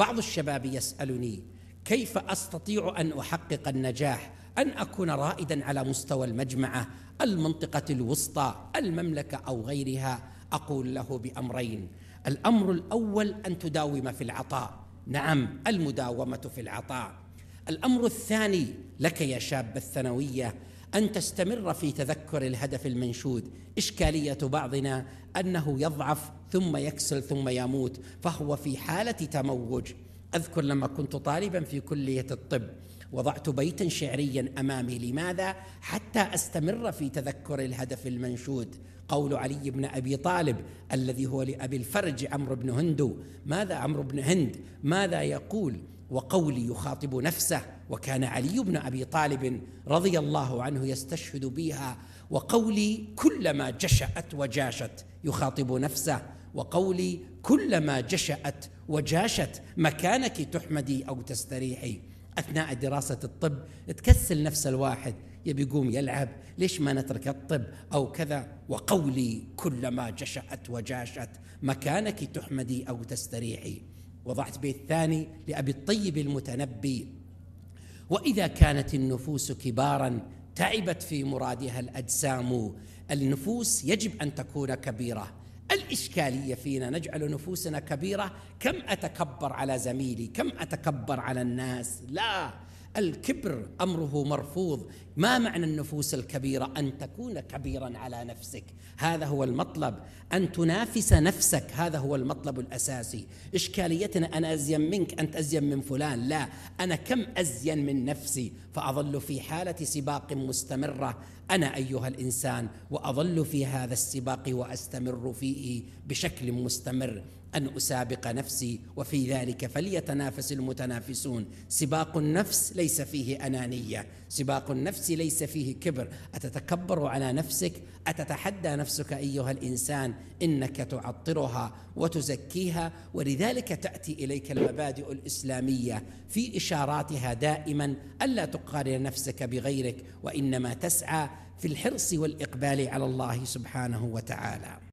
بعض الشباب يسالني كيف استطيع ان احقق النجاح ان اكون رائدا على مستوى المجمعه المنطقه الوسطى المملكه او غيرها اقول له بامرين الامر الاول ان تداوم في العطاء نعم المداومه في العطاء الامر الثاني لك يا شاب الثانويه أن تستمر في تذكر الهدف المنشود إشكالية بعضنا أنه يضعف ثم يكسل ثم يموت فهو في حالة تموج أذكر لما كنت طالبا في كلية الطب وضعت بيتا شعريا أمامي لماذا؟ حتى أستمر في تذكر الهدف المنشود قول علي بن أبي طالب الذي هو لأبي الفرج عمرو بن هندو ماذا عمرو بن هند؟ ماذا يقول؟ وقولي يخاطب نفسه وكان علي بن أبي طالب رضي الله عنه يستشهد بها وقولي كلما جشأت وجاشت يخاطب نفسه وقولي كلما جشأت وجاشة مكانك تحمدي أو تستريحي أثناء دراسة الطب تكسل نفس الواحد يبي يقوم يلعب ليش ما نترك الطب أو كذا وقولي كلما جشأت وجاشت مكانك تحمدي أو تستريحي وضعت بيت ثاني لأبي الطيب المتنبي وإذا كانت النفوس كبارا تعبت في مرادها الأجسام النفوس يجب أن تكون كبيرة الإشكالية فينا نجعل نفوسنا كبيرة كم أتكبر على زميلي كم أتكبر على الناس لا الكبر امره مرفوض ما معنى النفوس الكبيره ان تكون كبيرا على نفسك هذا هو المطلب ان تنافس نفسك هذا هو المطلب الاساسي اشكاليتنا انا ازين منك انت ازين من فلان لا انا كم ازين من نفسي فاظل في حاله سباق مستمره انا ايها الانسان واظل في هذا السباق واستمر فيه بشكل مستمر أن أسابق نفسي وفي ذلك فليتنافس المتنافسون سباق النفس ليس فيه أنانية سباق النفس ليس فيه كبر أتتكبر على نفسك أتتحدى نفسك أيها الإنسان إنك تعطرها وتزكيها ولذلك تأتي إليك المبادئ الإسلامية في إشاراتها دائما ألا تقارن نفسك بغيرك وإنما تسعى في الحرص والإقبال على الله سبحانه وتعالى